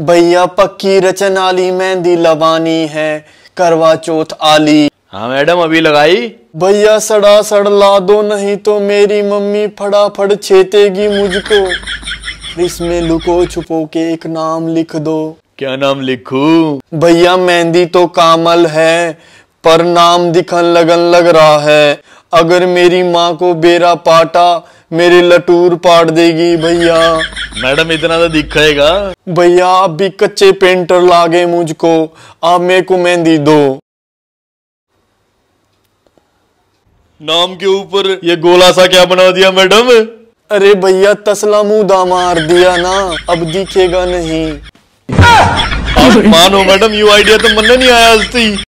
भैया पक्की आली मेहंदी लवानी है करवा चौथ आली हाँ मैडम अभी लगाई भैया सड़ा सड़ ला दो नहीं तो मेरी मम्मी फटाफट छेतेगी मुझको इसमें लुको छुपो के एक नाम लिख दो क्या नाम लिखू भैया मेहंदी तो कामल है पर नाम दिखन लगन लग रहा है अगर मेरी माँ को बेरा पाटा मेरे लटूर पाट देगी भैया मैडम इतना तो दिखाएगा भैया आप भी कच्चे पेंटर लागे मुझको आप मेरे को मेहंदी दो नाम के ऊपर ये गोला सा क्या बना दिया मैडम अरे भैया तसला मुंह दा मार दिया ना अब दिखेगा नहीं मानो मैडम यू आइडिया तो मन नहीं आया